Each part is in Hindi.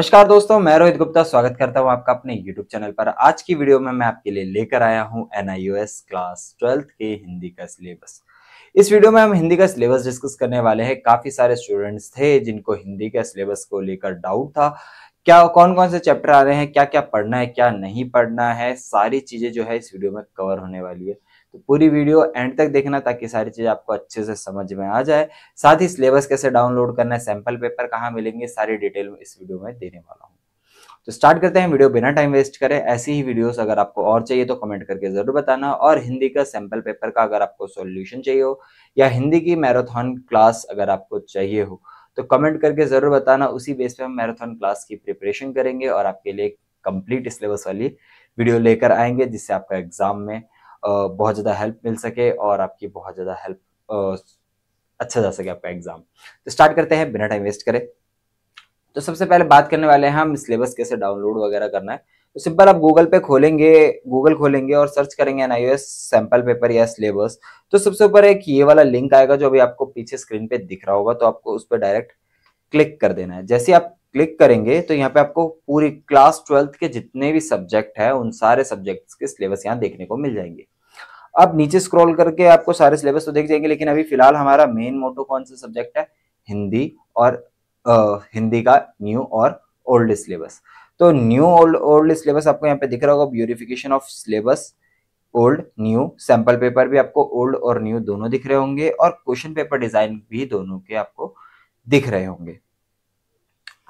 नमस्कार दोस्तों मैं रोहित गुप्ता स्वागत करता हूं आपका अपने YouTube चैनल पर आज की वीडियो में मैं आपके लिए लेकर आया हूं एनआईओएस क्लास ट्वेल्थ के हिंदी का सिलेबस इस वीडियो में हम हिंदी का सिलेबस डिस्कस करने वाले हैं काफी सारे स्टूडेंट्स थे जिनको हिंदी के सिलेबस को लेकर डाउट था क्या कौन कौन से चैप्टर आ रहे हैं क्या क्या पढ़ना है क्या नहीं पढ़ना है सारी चीजें जो है इस वीडियो में कवर होने वाली है तो पूरी वीडियो एंड तक देखना ताकि सारी चीज़ आपको अच्छे से समझ में आ जाए साथ ही सिलेबस कैसे डाउनलोड करना है सैंपल पेपर कहाँ मिलेंगे सारी डिटेल में इस वीडियो में देने वाला हूँ तो स्टार्ट करते हैं वीडियो बिना टाइम वेस्ट करें ऐसी ही वीडियोस अगर आपको और चाहिए तो कमेंट करके ज़रूर बताना और हिंदी का सैंपल पेपर का अगर आपको सॉल्यूशन चाहिए हो या हिंदी की मैराथन क्लास अगर आपको चाहिए हो तो कमेंट करके ज़रूर बताना उसी बेस पे हम मैराथन क्लास की प्रिपरेशन करेंगे और आपके लिए कंप्लीट सिलेबस वाली वीडियो लेकर आएंगे जिससे आपका एग्जाम में बहुत ज़्यादा हेल्प मिल सके और आपकी बहुत ज़्यादा हेल्प अच्छा जा सके आपका एग्जाम तो स्टार्ट करते हैं बिना टाइम वेस्ट करें तो सबसे पहले बात करने वाले हैं हम सिलेबस कैसे डाउनलोड वगैरह करना है तो सिंपल आप गूगल पे खोलेंगे गूगल खोलेंगे और सर्च करेंगे एन सैंपल सैम्पल पेपर या सिलेबस तो सबसे ऊपर एक ये वाला लिंक आएगा जो अभी आपको पीछे स्क्रीन पे दिख रहा होगा तो आपको उस पर डायरेक्ट क्लिक कर देना है जैसे आप क्लिक करेंगे तो यहाँ पे आपको पूरी क्लास ट्वेल्थ के जितने भी सब्जेक्ट है उन सारे सब्जेक्ट के सिलेबस यहाँ देखने को मिल जाएंगे अब नीचे स्क्रॉल करके आपको सारे सिलेबस तो देख जाएंगे लेकिन अभी फिलहाल हमारा मेन मोटो कौन सा सब्जेक्ट है हिंदी और आ, हिंदी का न्यू और ओल्ड सिलेबस तो न्यू ओल्ड ओल्ड सिलेबस आपको यहाँ पे दिख रहा होगा bifurcation of syllabus old new sample paper भी आपको ओल्ड और न्यू दोनों दिख रहे होंगे और क्वेश्चन पेपर डिजाइन भी दोनों के आपको दिख रहे होंगे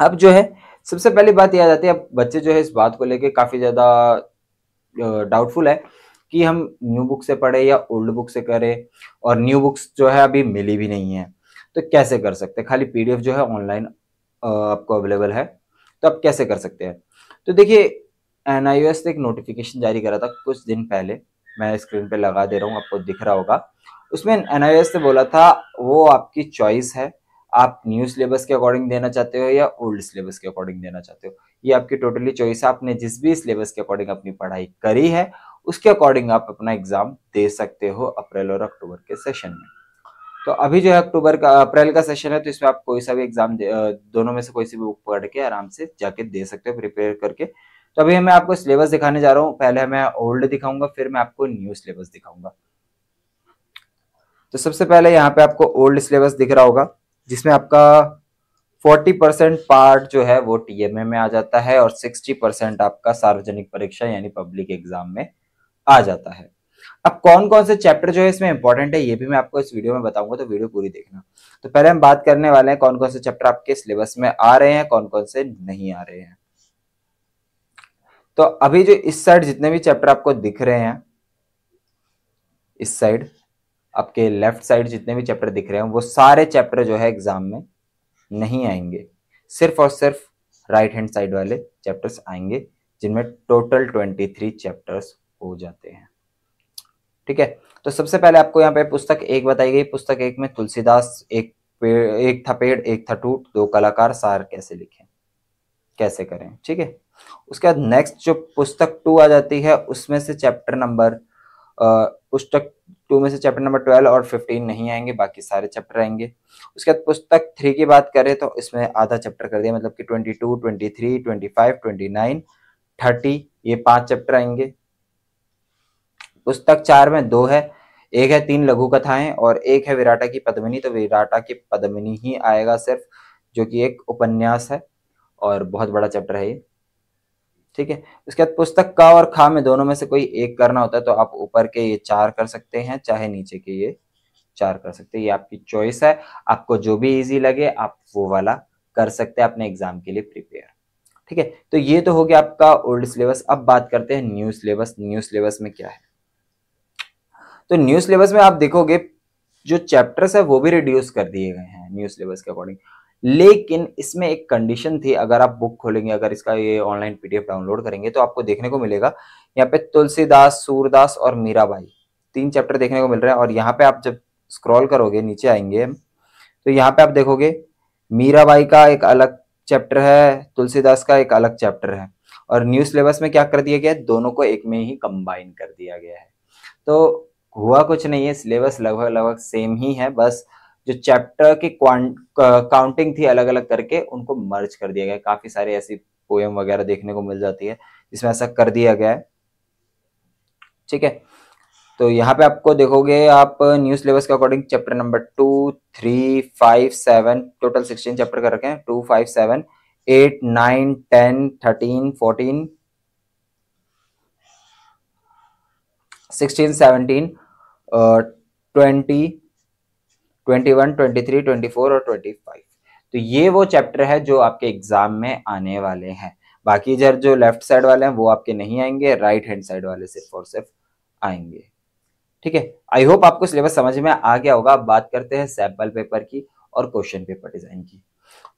अब जो है सबसे पहली बात याद आती है अब बच्चे जो है इस बात को लेके काफ़ी ज़्यादा डाउटफुल है कि हम न्यू बुक से पढ़े या ओल्ड बुक से करें और न्यू बुक्स जो है अभी मिली भी नहीं है तो कैसे कर सकते हैं खाली पीडीएफ जो है ऑनलाइन आपको अवेलेबल है तो आप कैसे कर सकते हैं तो देखिए एन आई ने एक नोटिफिकेशन जारी करा था कुछ दिन पहले मैं स्क्रीन पे लगा दे रहा हूँ आपको दिख रहा होगा उसमें एन आई ने बोला था वो आपकी चॉइस है आप न्यू सिलेबस के अकॉर्डिंग देना चाहते हो या ओल्ड सिलेबस के अकॉर्डिंग देना चाहते हो ये आपकी टोटली चॉइस है आपने जिस भी सिलेबस के अकॉर्डिंग अपनी पढ़ाई करी है उसके अकॉर्डिंग आप अपना एग्जाम दे सकते हो अप्रैल और अक्टूबर के सेशन में तो अभी जो है अक्टूबर का अप्रैल का सेशन है तो इसमें आप कोई सा भी एग्जाम दोनों में से कोई सी भी बुक पढ़ के आराम से जाके दे सकते हो प्रिपेयर करके तो अभी मैं आपको सिलेबस दिखाने जा रहा हूँ पहले मैं ओल्ड दिखाऊंगा फिर मैं आपको न्यू सिलेबस दिखाऊंगा तो सबसे पहले यहाँ पे आपको ओल्ड सिलेबस दिख रहा होगा जिसमें आपका 40 परसेंट पार्ट जो है वो टीएमए में आ जाता है और 60 परसेंट आपका सार्वजनिक परीक्षा यानी पब्लिक एग्जाम में आ जाता है अब कौन कौन से चैप्टर जो है इसमें इंपॉर्टेंट है ये भी मैं आपको इस वीडियो में बताऊंगा तो वीडियो पूरी देखना तो पहले हम बात करने वाले हैं कौन कौन से चैप्टर आपके सिलेबस में आ रहे हैं कौन कौन से नहीं आ रहे हैं तो अभी जो इस साइड जितने भी चैप्टर आपको दिख रहे हैं इस साइड आपके लेफ्ट साइड जितने भी चैप्टर दिख रहे हैं वो सारे चैप्टर जो है एग्जाम में नहीं आएंगे सिर्फ और सिर्फ राइट हैंड साइड वाले चैप्टर्स आएंगे जिनमें टोटल ट्वेंटी थ्री चैप्टर्स हो जाते हैं ठीक है तो सबसे पहले आपको यहाँ पे पुस्तक एक बताई गई पुस्तक एक में तुलसीदास एक पेड़ एक था पेड़ एक था टूट दो कलाकार सार कैसे लिखें कैसे करें ठीक है उसके बाद नेक्स्ट जो पुस्तक टू आ जाती है उसमें से चैप्टर नंबर पुस्तक टू में से चैप्टर नंबर ट्वेल्व और फिफ्टीन नहीं आएंगे बाकी सारे चैप्टर आएंगे उसके बाद पुस्तक थ्री की बात करें तो इसमें आधा चैप्टर कर दिया मतलब कि twenty two twenty three twenty five twenty nine thirty ये पांच चैप्टर आएंगे पुस्तक चार में दो है एक है तीन लघु कथाएं और एक है विराटा की पद्मिनी तो विराटा की पद्मिनी ही आएगा सिर्फ जो कि एक उपन्यास है और बहुत बड़ा चैप्टर है ये ठीक है उसके बाद पुस्तक का और खा में दोनों में से कोई एक करना होता है तो आप ऊपर के ये चार कर सकते हैं चाहे नीचे के ये चार कर सकते हैं ये आपकी चॉइस है आपको जो भी इजी लगे आप वो वाला कर सकते हैं अपने एग्जाम के लिए प्रिपेयर ठीक है तो ये तो हो गया आपका ओल्ड सिलेबस अब बात करते हैं न्यू सिलेबस न्यू सिलेबस में क्या है तो न्यू सिलेबस में आप देखोगे जो चैप्टर्स है वो भी रिड्यूस कर दिए गए हैं न्यू सिलेबस के अकॉर्डिंग लेकिन इसमें एक कंडीशन थी अगर आप बुक खोलेंगे अगर इसका ये ऑनलाइन पीडीएफ डाउनलोड करेंगे तो आपको देखने को मिलेगा यहाँ पे तुलसीदास सूरदास और मीराबाई तीन चैप्टर देखने को मिल रहे हैं और यहाँ पे आप जब स्क्रॉल करोगे नीचे आएंगे तो यहाँ पे आप देखोगे मीराबाई का एक अलग चैप्टर है तुलसीदास का एक अलग चैप्टर है और न्यू सिलेबस में क्या कर दिया गया है दोनों को एक में ही कंबाइन कर दिया गया है तो हुआ कुछ नहीं है सिलेबस लगभग लगभग सेम ही है बस जो चैप्टर की काउंटिंग थी अलग अलग करके उनको मर्ज कर दिया गया काफी सारे ऐसी पोएम वगैरह देखने को मिल जाती है जिसमें ऐसा कर दिया गया है ठीक है तो यहाँ पे आपको देखोगे आप न्यू सिलेबस के according chapter number two three five seven total sixteen chapter कर रखे हैं two five seven eight nine ten thirteen fourteen sixteen seventeen twenty twenty one twenty three twenty four और ट्वेंटी फाइव तो ये वो चैप्टर है जो आपके एग्जाम में आने वाले हैं बाकी इधर जो लेफ्ट साइड वाले हैं वो आपके नहीं आएंगे राइट हैंड साइड वाले सिर्फ और सिर्फ आएंगे ठीक है आई होप आपको सिलेबस समझ में आ गया होगा अब बात करते हैं सैम्पल पेपर की और क्वेश्चन पेपर डिजाइन की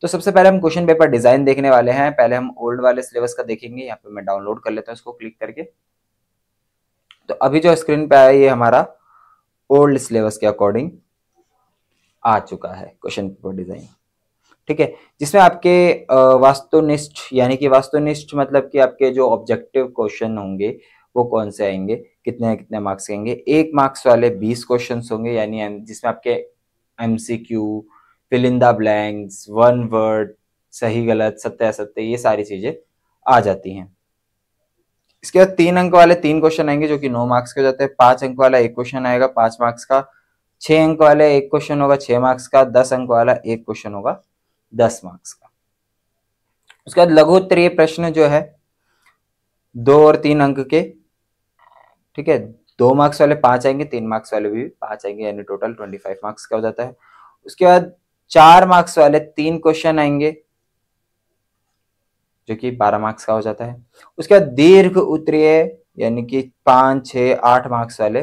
तो सबसे पहले हम क्वेश्चन पेपर डिजाइन देखने वाले हैं पहले हम ओल्ड वाले सिलेबस का देखेंगे यहाँ पे मैं डाउनलोड कर लेता हूँ इसको क्लिक करके तो अभी जो स्क्रीन पे आया ये हमारा ओल्ड सिलेबस के अकॉर्डिंग आ चुका है क्वेश्चन पेपर डिजाइन ठीक है जिसमें आपके वास्तुनिष्ठ यानी कि वास्तुनिष्ठ मतलब कि आपके जो ऑब्जेक्टिव क्वेश्चन होंगे वो कौन से आएंगे कितने कितने मार्क्स आएंगे एक मार्क्स वाले बीस क्वेश्चन होंगे यानी जिसमें आपके M C Q fill in the blanks one word सही गलत सत्य असत्य ये सारी चीजें आ जाती हैं इसके बाद तीन अंक वाले तीन क्वेश्चन आएंगे जो कि नौ मार्क्स के हो जाते हैं पांच अंक वाला एक क्वेश्चन आएगा पांच मार्क्स का छह अंक वाला एक क्वेश्चन होगा छह मार्क्स का दस अंक वाला एक क्वेश्चन होगा दस मार्क्स का उसके बाद लघु उत्तरीय प्रश्न जो है दो और तीन अंक के ठीक है दो मार्क्स वाले पांच आएंगे तीन मार्क्स वाले भी पांच आएंगे यानी टोटल ट्वेंटी फाइव मार्क्स का हो जाता है उसके बाद चार मार्क्स वाले तीन क्वेश्चन आएंगे जो कि बारह मार्क्स का हो जाता है उसके बाद दीर्घ उत्तरीय यानी कि पांच छ आठ मार्क्स वाले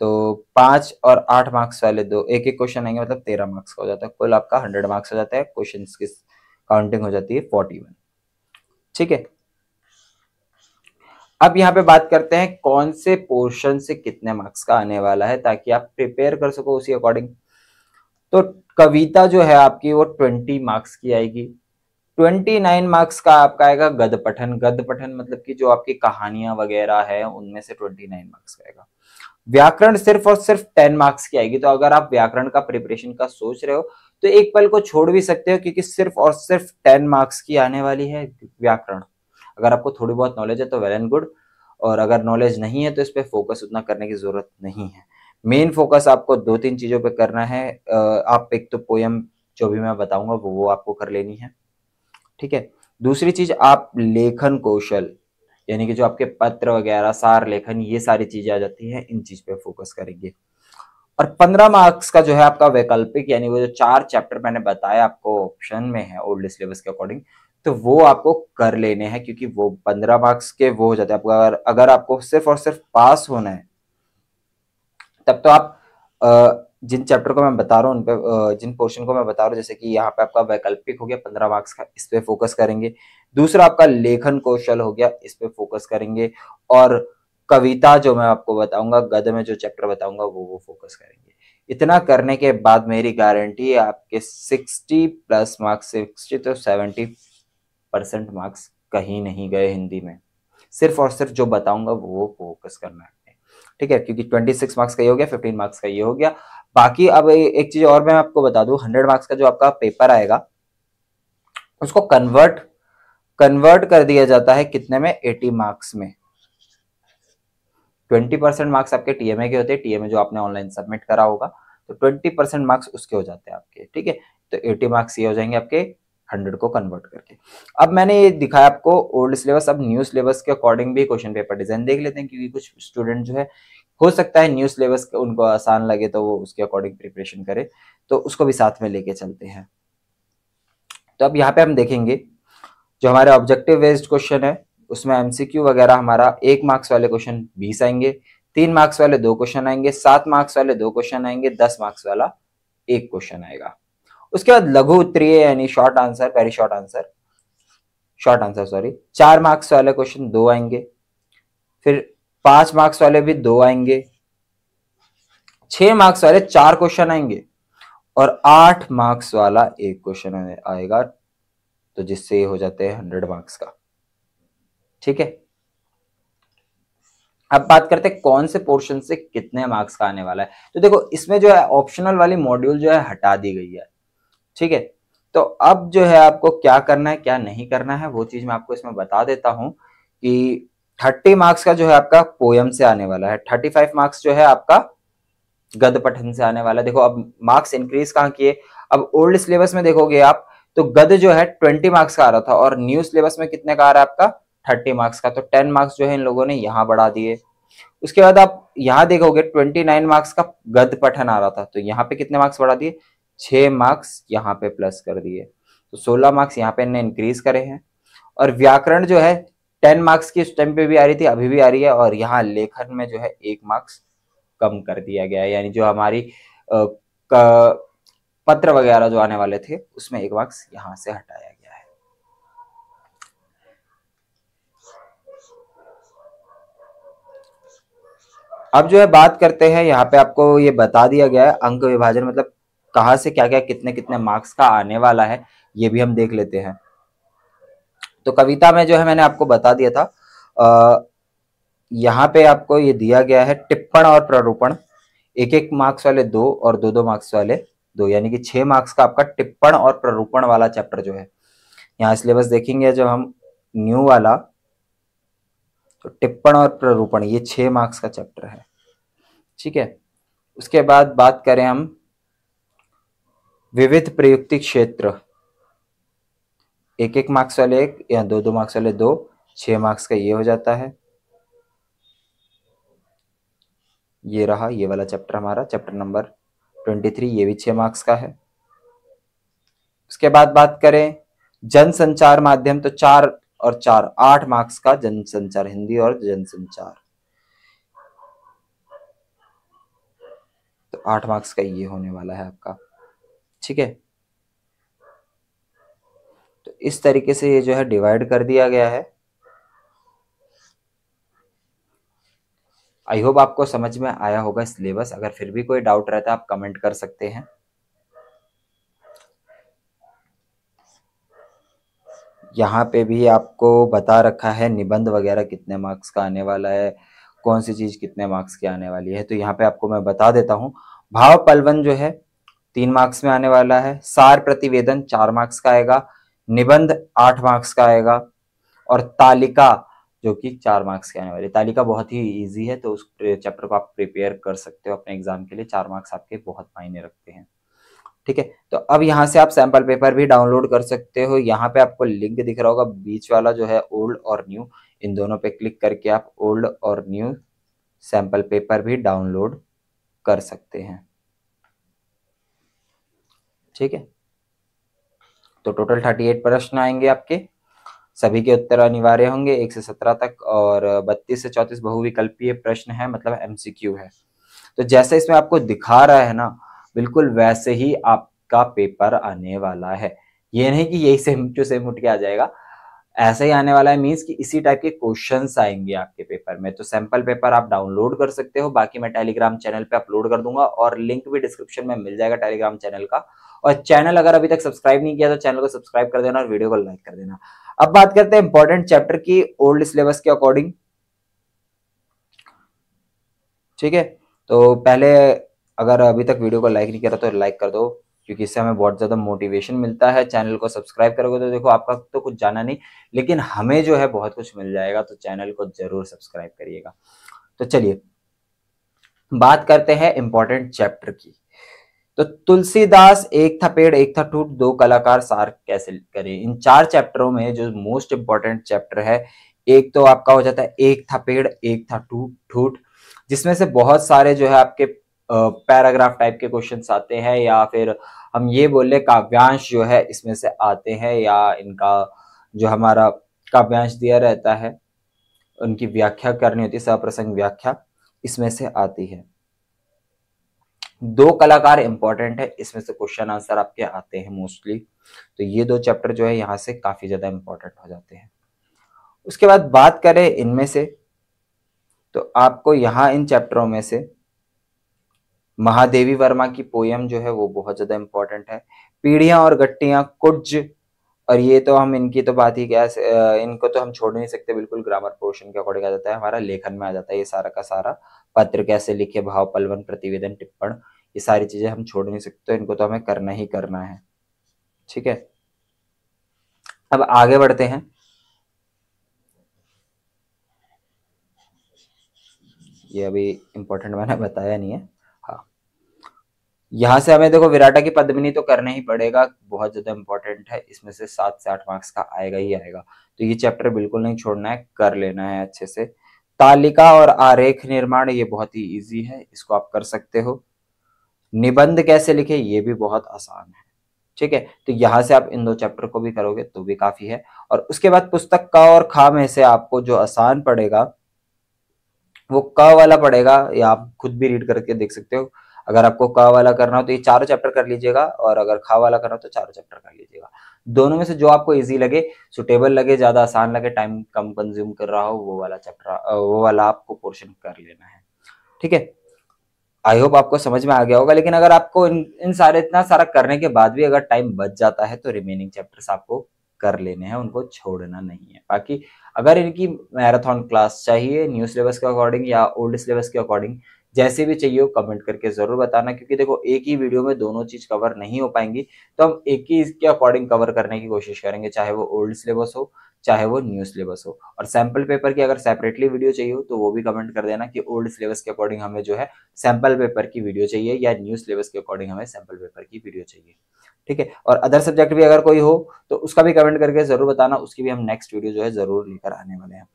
तो पांच और आठ मार्क्स वाले दो एक एक क्वेश्चन आएंगे मतलब तेरह मार्क्स का हो जाता है कुल आपका हंड्रेड मार्क्स हो जाता है क्वेश्चन की काउंटिंग हो जाती है फोर्टी वन ठीक है अब यहाँ पे बात करते हैं कौन से पोर्शन से कितने मार्क्स का आने वाला है ताकि आप प्रिपेयर कर सको उसी अकॉर्डिंग तो कविता जो है आपकी वो ट्वेंटी मार्क्स की आएगी ट्वेंटी नाइन मार्क्स का आपका आएगा गद पठन गद पठन मतलब कि जो आपकी कहानियां वगैरह है उनमें से ट्वेंटी नाइन मार्क्स का आएगा व्याकरण सिर्फ और सिर्फ टेन मार्क्स की आएगी तो अगर आप व्याकरण का प्रिपरेशन का सोच रहे हो तो एक पल को छोड़ भी सकते हो क्योंकि सिर्फ और सिर्फ टेन मार्क्स की आने वाली है व्याकरण अगर आपको थोड़ी बहुत नॉलेज है तो वेल एंड गुड और अगर नॉलेज नहीं है तो इस पर फोकस उतना करने की जरूरत नहीं है मेन फोकस आपको दो तीन चीज़ों पर करना है आप एक तो पोयम जो भी मैं बताऊंगा वो वो आपको कर लेनी है ठीक है दूसरी चीज आप लेखन कौशल यानी कि जो आपके पत्र वगैरह सार लेखन ये सारी चीजें आ जाती हैं इन चीज पे फोकस करेंगे और पंद्रह मार्क्स का जो है आपका वैकल्पिक यानी वो जो चार चैप्टर मैंने बताया आपको ऑप्शन में है ओल्ड सिलेबस के अकॉर्डिंग तो वो आपको कर लेने हैं क्योंकि वो पंद्रह मार्क्स के वो हो जाते हैं आपको अगर अगर आपको सिर्फ और सिर्फ पास होना है तब तो आप जिन चैप्टर को मैं बता रहा हूँ उन पे जिन पोर्शन को मैं बता रहा हूँ जैसे कि यहाँ पे आपका वैकल्पिक हो गया पंद्रह मार्क्स का इस पे फोकस करेंगे दूसरा आपका लेखन कौशल हो गया इस पर फोकस करेंगे और कविता जो मैं आपको बताऊंगा गद में जो चैप्टर बताऊंगा वो वो फोकस करेंगे इतना करने के बाद मेरी गारंटी है आपके 60 प्लस मार्क्स 60 तो 70 परसेंट मार्क्स कहीं नहीं गए हिंदी में सिर्फ और सिर्फ जो बताऊंगा वो फोकस करना है ठीक है क्योंकि 26 मार्क्स का ये हो गया 15 मार्क्स का ये हो गया बाकी अब एक चीज और मैं आपको बता दू 100 मार्क्स का जो आपका पेपर आएगा उसको कन्वर्ट कन्वर्ट कर दिया जाता है कितने में 80 मार्क्स में 20 परसेंट मार्क्स आपके टीएमए के होते हैं टीएमए जो आपने ऑनलाइन सबमिट करा होगा तो 20 परसेंट मार्क्स उसके हो जाते हैं आपके ठीक है तो 80 मार्क्स ये हो जाएंगे आपके 100 को कन्वर्ट करके अब मैंने ये दिखाया आपको ओल्ड सिलेबस अब न्यू सिलेबस के अकॉर्डिंग भी क्वेश्चन पेपर डिजाइन देख लेते हैं क्योंकि कुछ स्टूडेंट जो है हो सकता है न्यू सिलेबस उनको आसान लगे तो वो उसके अकॉर्डिंग प्रिपरेशन करे तो उसको भी साथ में लेके चलते हैं तो अब यहाँ पे हम देखेंगे जो हमारे ऑब्जेक्टिव बेस्ड क्वेश्चन है उसमें एमसीक्यू वगैरह हमारा एक मार्क्स वाले क्वेश्चन बीस आएंगे तीन मार्क्स वाले दो क्वेश्चन आएंगे सात मार्क्स वाले दो क्वेश्चन आएंगे दस मार्क्स वाला एक क्वेश्चन आएगा उसके बाद लघु उत्तरीय यानी short answer very short answer short answer sorry चार मार्क्स वाले क्वेश्चन दो आएंगे फिर पांच मार्क्स वाले भी दो आएंगे छह मार्क्स वाले चार क्वेश्चन आएंगे और आठ मार्क्स वाला एक क्वेश्चन आएगा तो जिससे हो जाते हैं हंड्रेड मार्क्स का ठीक है अब बात करते हैं कौन से पोर्शन से कितने मार्क्स का आने वाला है तो देखो इसमें जो है ऑप्शनल वाली मॉड्यूल जो है हटा दी गई है ठीक है तो अब जो है आपको क्या करना है क्या नहीं करना है वो चीज मैं आपको इसमें बता देता हूं कि थर्टी मार्क्स का जो है आपका पोयम से आने वाला है थर्टी फाइव मार्क्स जो है आपका गद पठन से आने वाला है देखो अब मार्क्स इंक्रीज कहाँ किए अब ओल्ड सिलेबस में देखोगे आप तो गद जो है ट्वेंटी मार्क्स का आ रहा था और न्यू सिलेबस में कितने का आ रहा है आपका थर्टी मार्क्स का तो टेन मार्क्स जो है इन लोगों ने यहाँ बढ़ा दिए उसके बाद आप यहाँ देखोगे ट्वेंटी नाइन मार्क्स का गद पठन आ रहा था तो यहाँ पे कितने मार्क्स बढ़ा दिए छह मार्क्स यहाँ पे प्लस कर दिए तो सोलह मार्क्स यहाँ पे इन्हें इंक्रीज करे हैं और व्याकरण जो है टेन मार्क्स की उस टाइम पे भी आ रही थी अभी भी आ रही है और यहाँ लेखन में जो है एक मार्क्स कम कर दिया गया यानी जो हमारी पत्र वगैरह जो आने वाले थे उसमें एक बॉक्स यहां से हटाया गया है अब जो है बात करते हैं यहां पे आपको ये बता दिया गया है अंक विभाजन मतलब कहा से क्या क्या कितने कितने मार्क्स का आने वाला है ये भी हम देख लेते हैं तो कविता में जो है मैंने आपको बता दिया था आ, यहां पे आपको ये दिया गया है टिप्पण और प्रारूपण एक एक मार्क्स वाले दो और दो दो मार्क्स वाले दो यानी कि छह मार्क्स का आपका टिप्पण और प्ररूपण वाला चैप्टर जो है यहाँ सिलेबस देखेंगे जब हम न्यू वाला तो टिप्पण और प्ररूपण ये छह मार्क्स का चैप्टर है ठीक है उसके बाद बात करें हम विविध प्रयुक्ति क्षेत्र एक एक मार्क्स वाले एक या दो दो मार्क्स वाले दो छः मार्क्स का ये हो जाता है ये रहा ये वाला चैप्टर हमारा चैप्टर नंबर ट्वेंटी थ्री ये भी छह मार्क्स का है उसके बाद बात करें जनसंचार माध्यम तो चार और चार आठ मार्क्स का जनसंचार हिंदी और जनसंचार तो आठ मार्क्स का ये होने वाला है आपका ठीक है तो इस तरीके से ये जो है डिवाइड कर दिया गया है आई होप आपको समझ में आया होगा सिलेबस अगर फिर भी कोई डाउट रहता है आप कमेंट कर सकते हैं यहाँ पे भी आपको बता रखा है निबंध वगैरह कितने मार्क्स का आने वाला है कौन सी चीज़ कितने मार्क्स की आने वाली है तो यहाँ पे आपको मैं बता देता हूँ भाव पलवन जो है तीन मार्क्स में आने वाला है सार प्रतिवेदन चार मार्क्स का आएगा निबंध आठ मार्क्स का आएगा और तालिका जो कि चार मार्क्स के आने वाले तालिका बहुत ही ईजी है तो उस चैप्टर को आप प्रिपेयर कर सकते हो अपने एग्जाम के लिए चार मार्क्स आपके बहुत मायने रखते हैं ठीक है तो अब यहाँ से आप सैम्पल पेपर भी डाउनलोड कर सकते हो यहाँ पे आपको लिंक दिख रहा होगा बीच वाला जो है ओल्ड और न्यू इन दोनों पे क्लिक करके आप ओल्ड और न्यू सैम्पल पेपर भी डाउनलोड कर सकते हैं ठीक है तो टोटल थर्टी एट प्रश्न आएंगे आपके सभी के उत्तर अनिवार्य होंगे एक से सत्रह तक और बत्तीस से चौतीस बहुविकल्पीय प्रश्न है मतलब एमसीक्यू है तो जैसे इसमें आपको दिखा रहा है ना बिल्कुल वैसे ही आपका पेपर आने वाला है ये नहीं कि यही सेम टू सेम उठ के आ जाएगा ऐसा ही आने वाला है मींस कि इसी टाइप के क्वेश्चंस आएंगे आपके पेपर में तो सैंपल पेपर आप डाउनलोड कर सकते हो बाकी मैं टेलीग्राम चैनल पे अपलोड कर दूंगा और लिंक भी डिस्क्रिप्शन में मिल जाएगा टेलीग्राम चैनल का और चैनल अगर अभी तक सब्सक्राइब नहीं किया तो चैनल को सब्सक्राइब कर देना और वीडियो को लाइक कर देना अब बात करते हैं इंपॉर्टेंट चैप्टर की ओल्ड सिलेबस के अकॉर्डिंग ठीक है तो पहले अगर अभी तक वीडियो को लाइक नहीं किया तो लाइक कर दो क्योंकि इससे हमें बहुत ज़्यादा मोटिवेशन मिलता है चैनल को सब्सक्राइब करोगे तो देखो आपका तो कुछ जाना नहीं लेकिन हमें जो है बहुत कुछ मिल जाएगा तो चैनल को ज़रूर सब्सक्राइब करिएगा तो चलिए बात करते हैं इंपॉर्टेंट चैप्टर की तो तुलसीदास एक था पेड़ एक था टूट दो कलाकार सार कैसे करें इन चार चैप्टरों में जो मोस्ट इंपॉर्टेंट चैप्टर है एक तो आपका हो जाता है एक था पेड़ एक था टूट ठूट जिसमें से बहुत सारे जो है आपके पैराग्राफ टाइप के क्वेश्चन आते हैं या फिर हम ये बोल काव्यांश जो है इसमें से आते हैं या इनका जो हमारा काव्यांश दिया रहता है उनकी व्याख्या करनी होती है सप्रसंग व्याख्या इसमें से आती है दो कलाकार इंपॉर्टेंट है इसमें से क्वेश्चन आंसर आपके आते हैं मोस्टली तो ये दो चैप्टर जो है यहाँ से काफी ज्यादा इंपॉर्टेंट हो जाते हैं उसके बाद बात करें इनमें से तो आपको यहाँ इन चैप्टरों में से महादेवी वर्मा की पोयम जो है वो बहुत ज्यादा इंपॉर्टेंट है पीढ़ियां और गट्टियां कुछ और ये तो हम इनकी तो बात ही क्या इनको तो हम छोड़ नहीं सकते बिल्कुल ग्रामर पोर्शन के अकॉर्डिंग आ जाता है हमारा लेखन में आ जाता है ये सारा का सारा पत्र कैसे लिखे भाव पलवन प्रतिवेदन टिप्पण ये सारी चीजें हम छोड़ नहीं सकते तो इनको तो हमें करना ही करना है ठीक है अब आगे बढ़ते हैं ये अभी इंपॉर्टेंट मैंने बताया नहीं है यहां से हमें देखो विराटा की पद्मिनी तो करना ही पड़ेगा बहुत ज्यादा इंपॉर्टेंट है इसमें से सात से आठ मार्क्स का आएगा ही आएगा तो ये चैप्टर बिल्कुल नहीं छोड़ना है कर लेना है अच्छे से तालिका और आरेख निर्माण ये बहुत ही इजी है इसको आप कर सकते हो निबंध कैसे लिखे ये भी बहुत आसान है ठीक है तो यहाँ से आप इन दो चैप्टर को भी करोगे तो भी काफी है और उसके बाद पुस्तक का और खा में से आपको जो आसान पड़ेगा वो क वाला पड़ेगा या आप खुद भी रीड करके देख सकते हो अगर आपको क वाला करना हो तो ये चारों चैप्टर कर लीजिएगा और अगर खा वाला करना हो तो चारों चैप्टर कर लीजिएगा दोनों में से जो आपको इजी लगे सुटेबल लगे ज्यादा आसान लगे टाइम कम कंज्यूम कर रहा हो वो वाला चैप्टर वो वाला आपको पोर्शन कर लेना है ठीक है आई होप आपको समझ में आ गया होगा लेकिन अगर आपको इन इन सारे इतना सारा करने के बाद भी अगर टाइम बच जाता है तो रिमेनिंग चैप्टर्स आपको कर लेने हैं उनको छोड़ना नहीं है बाकी अगर इनकी मैराथन क्लास चाहिए न्यू सिलेबस के अकॉर्डिंग या ओल्ड सिलेबस के अकॉर्डिंग जैसे भी चाहिए हो कमेंट करके जरूर बताना क्योंकि देखो एक ही वीडियो में दोनों चीज कवर नहीं हो पाएंगी तो हम एक ही इसके अकॉर्डिंग कवर करने की कोशिश करेंगे चाहे वो ओल्ड सिलेबस हो चाहे वो न्यू सिलेबस हो और सैंपल पेपर की अगर सेपरेटली वीडियो चाहिए हो तो वो भी कमेंट कर देना कि ओल्ड सिलेबस के अकॉर्डिंग हमें जो है सैंपल पेपर की वीडियो चाहिए या न्यू सिलेबस के अकॉर्डिंग हमें सैंपल पेपर की वीडियो चाहिए ठीक है और अदर सब्जेक्ट भी अगर कोई हो तो उसका भी कमेंट करके जरूर बताना उसकी भी हम नेक्स्ट वीडियो जो है जरूर लेकर आने वाले हैं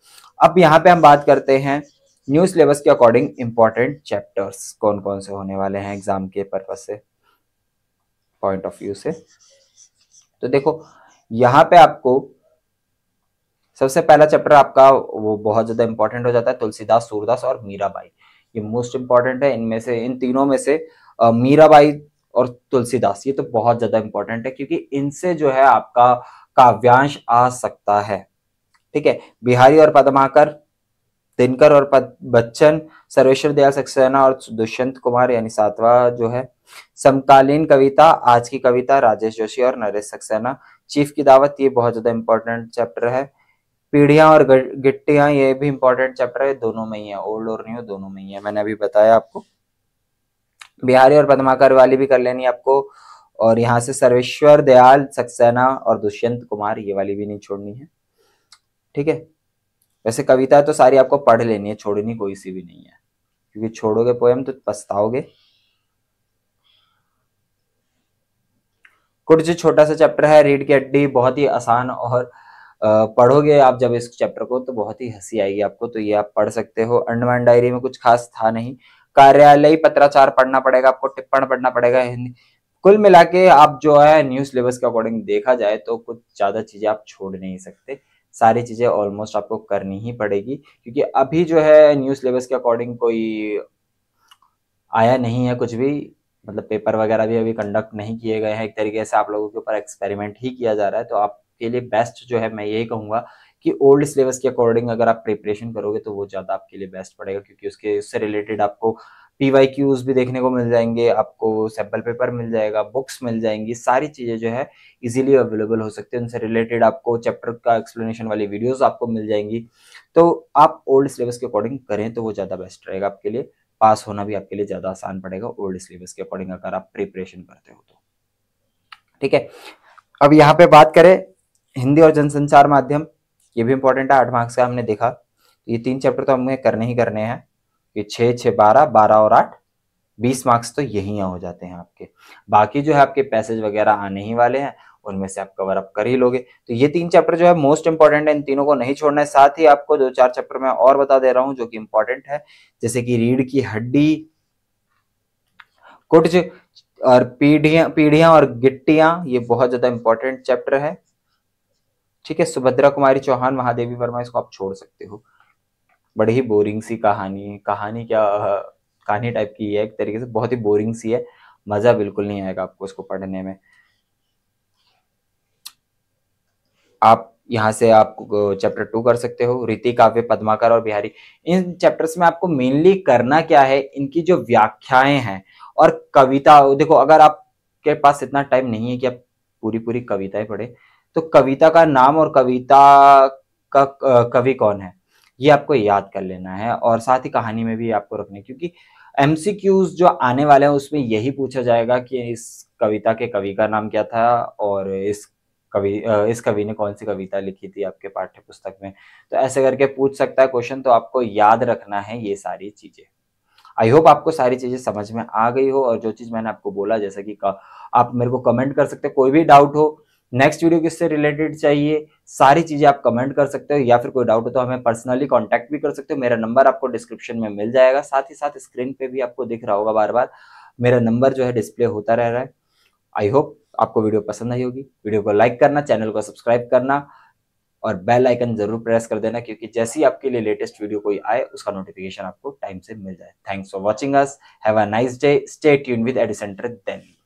अब यहाँ पे हम बात करते हैं न्यू सिलेबस के अकॉर्डिंग इंपॉर्टेंट चैप्टर्स कौन कौन से होने वाले हैं एग्जाम के पर्पज से पॉइंट ऑफ व्यू से तो देखो यहाँ पे आपको सबसे पहला चैप्टर आपका वो बहुत ज्यादा इंपॉर्टेंट हो जाता है तुलसीदास सूरदास और मीराबाई ये मोस्ट इंपॉर्टेंट है इनमें से इन तीनों में से मीराबाई और तुलसीदास ये तो बहुत ज्यादा इंपॉर्टेंट है क्योंकि इनसे जो है आपका काव्यांश आ सकता है ठीक है बिहारी और पदमाकर दिनकर और बच्चन सर्वेश्वर दयाल सक्सेना और दुष्यंत कुमार यानी सातवा जो है समकालीन कविता आज की कविता राजेश जोशी और नरेश सक्सेना चीफ की दावत ये बहुत ज्यादा इंपॉर्टेंट चैप्टर है पीढ़ियां और गिट्टियां ये भी इंपॉर्टेंट चैप्टर है दोनों में ही है ओल्ड और न्यू दोनों में ही है मैंने अभी बताया आपको बिहारी और पदमाकर वाली भी कर लेनी आपको और यहाँ से सर्वेश्वर दयाल सक्सेना और दुष्यंत कुमार ये वाली भी नहीं छोड़नी है ठीक है वैसे कविता तो सारी आपको पढ़ लेनी है छोड़नी कोई सी भी नहीं है क्योंकि छोड़ोगे पोएम तो पछताओगे कुछ जो छोटा सा चैप्टर है रीड की अड्डी बहुत ही आसान और पढ़ोगे आप जब इस चैप्टर को तो बहुत ही हंसी आएगी आपको तो ये आप पढ़ सकते हो अंडमान डायरी में कुछ खास था नहीं कार्यालय पत्राचार पढ़ना पड़ेगा आपको टिप्पण पढ़ना पड़ेगा हिंदी कुल मिला के आप जो है न्यूज सिलेबस के अकॉर्डिंग देखा जाए तो कुछ ज्यादा चीजें आप छोड़ नहीं सकते सारी चीज़ें ऑलमोस्ट आपको करनी ही पड़ेगी क्योंकि अभी जो है न्यू सिलेबस के अकॉर्डिंग कोई आया नहीं है कुछ भी मतलब पेपर वगैरह भी अभी कंडक्ट नहीं किए गए हैं एक तरीके से आप लोगों के ऊपर एक्सपेरिमेंट ही किया जा रहा है तो आपके लिए बेस्ट जो है मैं यही कहूँगा कि ओल्ड सिलेबस के अकॉर्डिंग अगर आप प्रिपरेशन करोगे तो वो ज़्यादा आपके लिए बेस्ट पड़ेगा क्योंकि उसके उससे रिलेटेड आपको पीवाई क्यूज भी देखने को मिल जाएंगे आपको सैम्पल पेपर मिल जाएगा बुक्स मिल जाएंगी सारी चीज़ें जो है इजीली अवेलेबल हो सकती है उनसे रिलेटेड आपको चैप्टर का एक्सप्लेनेशन वाली वीडियोस आपको मिल जाएंगी तो आप ओल्ड सिलेबस के अकॉर्डिंग करें तो वो ज़्यादा बेस्ट रहेगा आपके लिए पास होना भी आपके लिए ज़्यादा आसान पड़ेगा ओल्ड सिलेबस के अकॉर्डिंग अगर आप प्रिपरेशन करते हो तो ठीक है अब यहाँ पे बात करें हिंदी और जनसंचार माध्यम ये भी इंपॉर्टेंट है आठ मार्क्स का हमने देखा तो ये तीन चैप्टर तो हमें करने ही करने हैं कि छः छः बारह बारह और आठ बीस मार्क्स तो यही हो जाते हैं आपके बाकी जो है आपके पैसेज वगैरह आने ही वाले हैं उनमें से आप कवर अप कर ही लोगे तो ये तीन चैप्टर जो है मोस्ट इंपॉर्टेंट है इन तीनों को नहीं छोड़ना है साथ ही आपको दो चार चैप्टर मैं और बता दे रहा हूं जो कि इंपॉर्टेंट है जैसे कि रीढ़ की हड्डी कुट और पीढ़िया पीढ़ियां और गिट्टियां ये बहुत ज्यादा इंपॉर्टेंट चैप्टर है ठीक है सुभद्रा कुमारी चौहान महादेवी वर्मा इसको आप छोड़ सकते हो बड़ी ही बोरिंग सी कहानी कहानी क्या कहानी टाइप की है एक तरीके से बहुत ही बोरिंग सी है मज़ा बिल्कुल नहीं आएगा आपको उसको पढ़ने में आप यहाँ से आप चैप्टर टू कर सकते हो रीति काव्य पद्माकर और बिहारी इन चैप्टर्स में आपको मेनली करना क्या है इनकी जो व्याख्याएं हैं और कविता देखो अगर आपके पास इतना टाइम नहीं है कि आप पूरी पूरी कविताएं पढ़े तो कविता का नाम और कविता का कवि कौन है ये आपको याद कर लेना है और साथ ही कहानी में भी आपको रखने क्योंकि एम जो आने वाले हैं उसमें यही पूछा जाएगा कि इस कविता के कवि का नाम क्या था और इस कवि इस कवि ने कौन सी कविता लिखी थी आपके पाठ्य पुस्तक में तो ऐसे करके पूछ सकता है क्वेश्चन तो आपको याद रखना है ये सारी चीज़ें आई होप आपको सारी चीज़ें समझ में आ गई हो और जो चीज़ मैंने आपको बोला जैसा कि आप मेरे को कमेंट कर सकते हैं कोई भी डाउट हो नेक्स्ट वीडियो किससे रिलेटेड चाहिए सारी चीज़ें आप कमेंट कर सकते हो या फिर कोई डाउट हो तो हमें पर्सनली कॉन्टेक्ट भी कर सकते हो मेरा नंबर आपको डिस्क्रिप्शन में मिल जाएगा साथ ही साथ स्क्रीन पे भी आपको दिख रहा होगा बार बार मेरा नंबर जो है डिस्प्ले होता रह रहा है आई होप आपको वीडियो पसंद आई होगी वीडियो को लाइक करना चैनल को सब्सक्राइब करना और बेल आइकन जरूर प्रेस कर देना क्योंकि जैसे ही आपके लिए लेटेस्ट वीडियो कोई आए उसका नोटिफिकेशन आपको टाइम से मिल जाए thanks for watching us have a nice day stay tune with एडिसेंटर दिल्ली